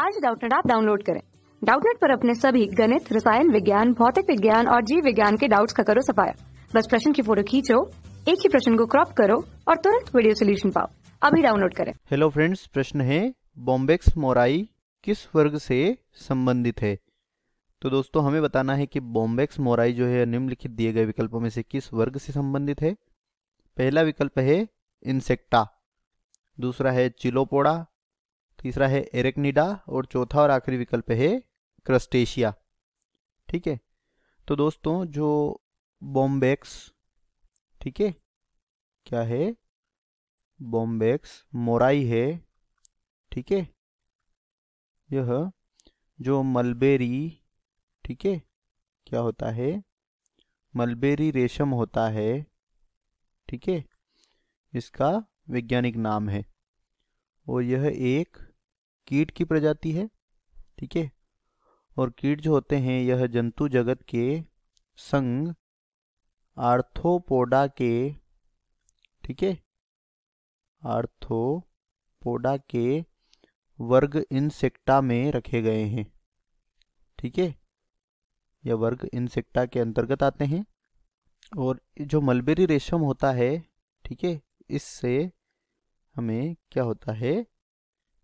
आज डाउटनेट आप डाउनलोड करें डाउटनेट पर अपने सभी गणित रसायन विज्ञान भौतिक विज्ञान और जीव विज्ञान के डाउट्स का करो सफाया बस प्रश्न की फोटो खींचो एक ही प्रश्न को क्रॉप करो और तुरंत वीडियो सोल्यूशन पाओ अभी डाउनलोड करें हेलो फ्रेंड्स प्रश्न है बॉम्बेक्स मोराई किस वर्ग से संबंधित है तो दोस्तों हमें बताना है कि बॉम्बेक्स मोराई जो है निम्नलिखित दिए गए विकल्पों में से किस वर्ग से संबंधित है पहला विकल्प है इंसेक्टा दूसरा है चिलोपोड़ा तीसरा है एरेक्निडा और चौथा और आखिरी विकल्प है क्रस्टेशिया ठीक है तो दोस्तों जो बॉम्बेक्स ठीक है क्या है बॉम्बेक्स मोराई है ठीक है यह जो मलबेरी ठीक है क्या होता है मलबेरी रेशम होता है ठीक है इसका वैज्ञानिक नाम है और यह एक कीट की प्रजाति है ठीक है और कीट जो होते हैं यह जंतु जगत के संग आर्थोपोडा के ठीक है आर्थोपोडा के वर्ग इंसेक्टा में रखे गए हैं ठीक है यह वर्ग इंसेक्टा के अंतर्गत आते हैं और जो मलबेरी रेशम होता है ठीक है इससे हमें क्या होता है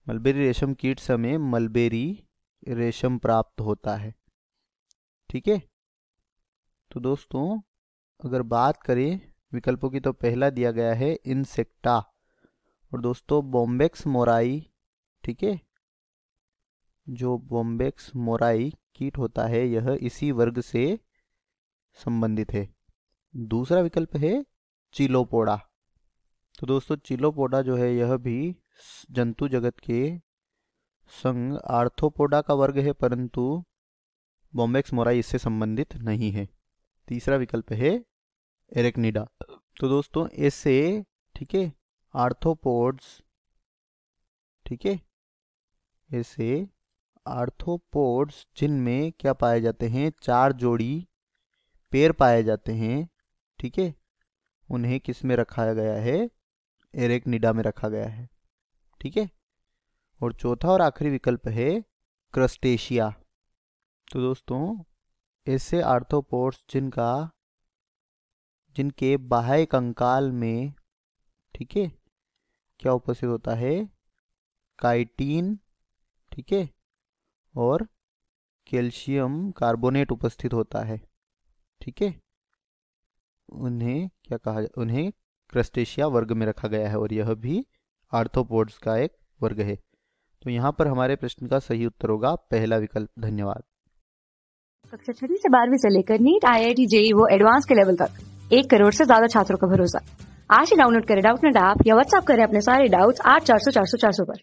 मलबेरी रेशम कीट से हमें मलबेरी रेशम प्राप्त होता है ठीक है तो दोस्तों अगर बात करें विकल्पों की तो पहला दिया गया है इंसेक्टा और दोस्तों बॉम्बेक्स मोराई ठीक है जो बॉम्बेक्स मोराई कीट होता है यह इसी वर्ग से संबंधित है दूसरा विकल्प है चिलोपोड़ा तो दोस्तों चिलोपोडा जो है यह भी जंतु जगत के संग आर्थोपोडा का वर्ग है परंतु बॉम्बेक्स मोराई इससे संबंधित नहीं है तीसरा विकल्प है एरेक्निडा तो दोस्तों ऐसे ठीक है आर्थोपोड्स ठीक है ऐसे आर्थोपोड्स जिनमें क्या पाए जाते हैं चार जोड़ी पैर पाए जाते हैं ठीक है उन्हें किस में रखा गया है एरेक्निडा में रखा गया है ठीक है और चौथा और आखिरी विकल्प है क्रस्टेशिया तो दोस्तों ऐसे आर्थोपोर्ट्स जिनका जिनके बाह्य कंकाल में ठीक है क्या उपस्थित होता है काइटीन ठीक है और कैल्शियम कार्बोनेट उपस्थित होता है ठीक है उन्हें क्या कहा उन्हें क्रस्टेशिया वर्ग में रखा गया है और यह भी आर्थोपोड्स का एक वर्ग है तो यहाँ पर हमारे प्रश्न का सही उत्तर होगा पहला विकल्प धन्यवाद कक्षा छठी से बारहवीं से लेकर NEET I I T JEE वो एडवांस के लेवल तक एक करोड़ से ज्यादा छात्रों का भरोसा आज ही डाउनलोड करें डाउट नेट ऐप या व्हाट्सअप करें अपने सारे डाउट्स आठ चार सौ चार सौ चार सौ पर